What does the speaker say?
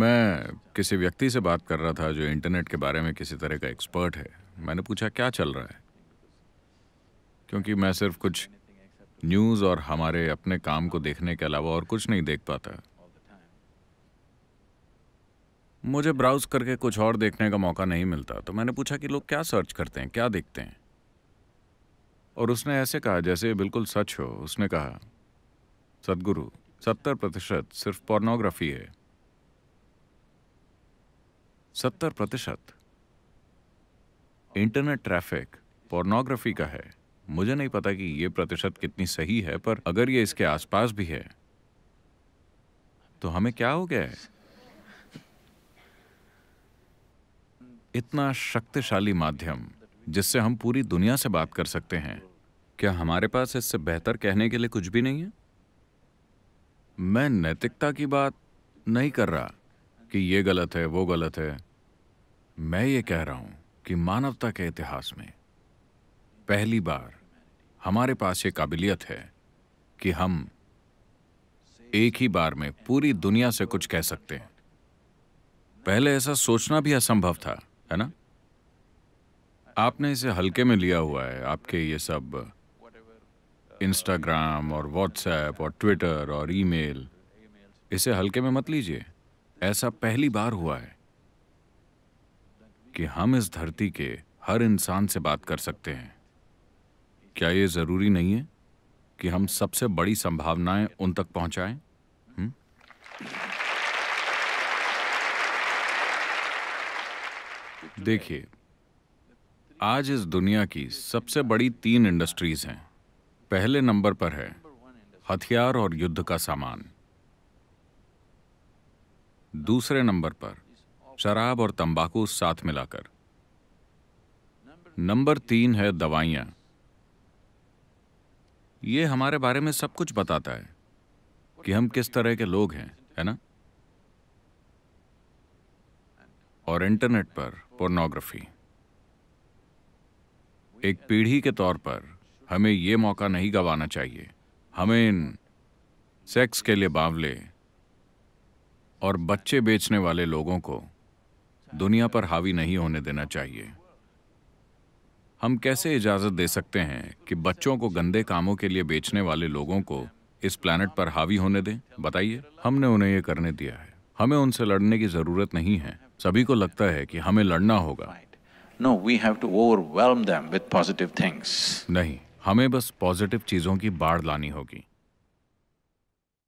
मैं किसी व्यक्ति से बात कर रहा था जो इंटरनेट के बारे में किसी तरह का एक्सपर्ट है मैंने पूछा क्या चल रहा है क्योंकि मैं सिर्फ कुछ न्यूज़ और हमारे अपने काम को देखने के अलावा और कुछ नहीं देख पाता मुझे ब्राउज करके कुछ और देखने का मौका नहीं मिलता तो मैंने पूछा कि लोग क्या सर्च करते हैं क्या देखते हैं और उसने ऐसे कहा जैसे बिल्कुल सच हो उसने कहा सदगुरु सत्तर प्रतिशत सिर्फ पोर्नोग्राफी है सत्तर प्रतिशत इंटरनेट ट्रैफिक पोर्नोग्राफी का है मुझे नहीं पता कि यह प्रतिशत कितनी सही है पर अगर यह इसके आसपास भी है तो हमें क्या हो गया है इतना शक्तिशाली माध्यम जिससे हम पूरी दुनिया से बात कर सकते हैं क्या हमारे पास इससे बेहतर कहने के लिए कुछ भी नहीं है मैं नैतिकता की बात नहीं कर रहा कि ये गलत है वो गलत है मैं ये कह रहा हूं कि मानवता के इतिहास में पहली बार हमारे पास ये काबिलियत है कि हम एक ही बार में पूरी दुनिया से कुछ कह सकते हैं पहले ऐसा सोचना भी असंभव था है ना आपने इसे हल्के में लिया हुआ है आपके ये सब इंस्टाग्राम और व्हाट्सएप और ट्विटर और ईमेल इसे हल्के में मत लीजिए ऐसा पहली बार हुआ है कि हम इस धरती के हर इंसान से बात कर सकते हैं क्या यह जरूरी नहीं है कि हम सबसे बड़ी संभावनाएं उन तक पहुंचाएं? हुँ? देखिए आज इस दुनिया की सबसे बड़ी तीन इंडस्ट्रीज हैं पहले नंबर पर है हथियार और युद्ध का सामान दूसरे नंबर पर शराब और तंबाकू साथ मिलाकर नंबर तीन है दवाइयां ये हमारे बारे में सब कुछ बताता है कि हम किस तरह के लोग हैं है ना और इंटरनेट पर पोर्नोग्राफी एक पीढ़ी के तौर पर हमें ये मौका नहीं गंवाना चाहिए हमें इन सेक्स के लिए बावले और बच्चे बेचने वाले लोगों को दुनिया पर हावी नहीं होने देना चाहिए हम कैसे इजाजत दे सकते हैं कि बच्चों को गंदे कामों के लिए बेचने वाले लोगों को इस प्लानट पर हावी होने दें बताइए हमने उन्हें यह करने दिया है हमें उनसे लड़ने की जरूरत नहीं है सभी को लगता है कि हमें लड़ना होगा no we have to overwhelm them with positive things नहीं हमें बस पॉजिटिव चीजों की बाढ़ लानी होगी